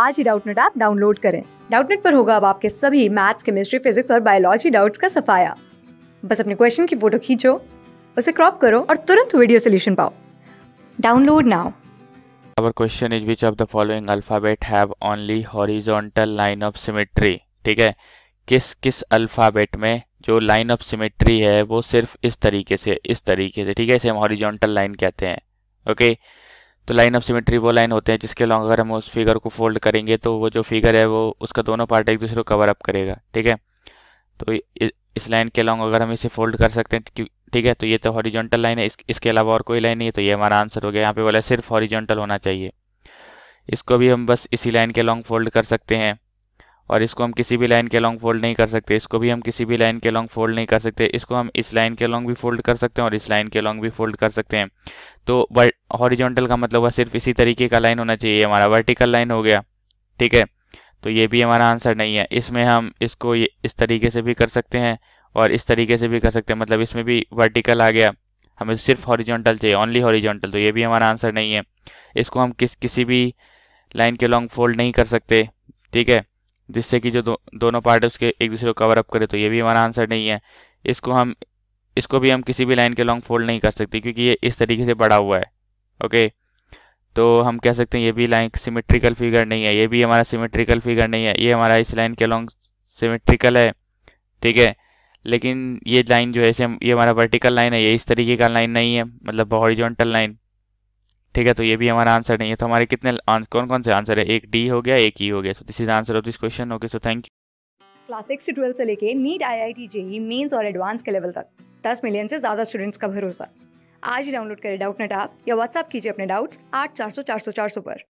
आज ही Doubtnut app download करें डाउटनेट पर होगा अब आपके सभी मैथ्स केमिस्ट्री फिजिक्स और बायोलॉजी डाउट्स का सफाया बस अपने क्वेश्चन की फोटो खींचो उसे क्रॉप करो और तुरंत वीडियो सोल्यूशन पाओ download now Our question is which of the following alphabet have only horizontal line of symmetry ठीक है किस किस अल्फ़ाबेट में जो लाइन ऑफ सिमेट्री है वो सिर्फ इस तरीके से इस तरीके से ठीक है इसे हम हॉरिजॉन्टल लाइन कहते हैं ओके okay? तो लाइन ऑफ सिमेट्री वो लाइन होते हैं जिसके अलॉन्ग अगर हम उस फिगर को फोल्ड करेंगे तो वो जो फिगर है वो उसका दोनों पार्ट एक दूसरे को कवर अप करेगा ठीक है तो इस लाइन के अलॉन्ग अगर हम इसे फोल्ड कर सकते हैं ठीक है तो ये तो हॉरिजॉन्टल लाइन है इस, इसके अलावा और कोई लाइन नहीं है तो ये हमारा आंसर हो गया यहाँ पे बोला सिर्फ हॉरिजॉन्टल होना चाहिए इसको भी हम बस इसी लाइन के लॉन्ग फोल्ड कर सकते हैं और इसको हम किसी भी लाइन के लॉन्ग फोल्ड नहीं कर सकते इसको भी हम किसी भी लाइन के लॉन्ग फोल्ड नहीं कर सकते इसको हम इस लाइन के लॉन्ग भी फोल्ड कर सकते हैं और इस लाइन के लॉन्ग भी फोल्ड कर सकते हैं तो वर्ट हॉरिजॉन्टल का मतलब वह सिर्फ इसी तरीके का लाइन होना चाहिए हमारा वर्टिकल लाइन हो गया ठीक है तो ये भी हमारा आंसर नहीं है इसमें हम इसको ये इस तरीके से भी कर सकते हैं और इस तरीके से भी कर सकते हैं मतलब इसमें भी वर्टिकल आ गया हमें सिर्फ हॉरिजॉन्टल चाहिए ओनली हॉरिजॉन्टल तो ये भी हमारा आंसर नहीं है इसको हम किस किसी भी लाइन के लॉन्ग फोल्ड नहीं कर सकते ठीक है जिससे कि जो दो, दोनों पार्ट उसके एक दूसरे को कवर अप करे तो ये भी हमारा आंसर नहीं है इसको हम इसको भी हम किसी भी लाइन के लॉन्ग फोल्ड नहीं कर सकते क्योंकि ये इस तरीके से बढ़ा हुआ है ओके तो हम कह सकते हैं ये भी लाइन सिमेट्रिकल फिगर नहीं है ये भी हमारा सिमेट्रिकल फिगर नहीं है ये हमारा इस लाइन के लॉन्ग सिमेट्रिकल है ठीक है लेकिन ये लाइन जो है ये हमारा वर्टिकल लाइन है ये इस तरीके का लाइन नहीं है मतलब हॉरिजॉन्टल लाइन ठीक है तो ये भी हमारा आंसर नहीं है तो हमारे कितने कौन कौन से आंसर है एक डी हो गया एक ई e हो गया so this is answer of this question okay so thank you class six से ट्वेल्थ से लेके NEET I I T JEE Mains और एडवांस के लेवल तक दस मिलियन से ज़्यादा स्टूडेंट्स का भरोसा आज ही डाउनलोड करें डाउट नेट आप या व्हाट्सअप कीजिए अपने डाउट्स आठ चार सौ चार सौ चार सौ पर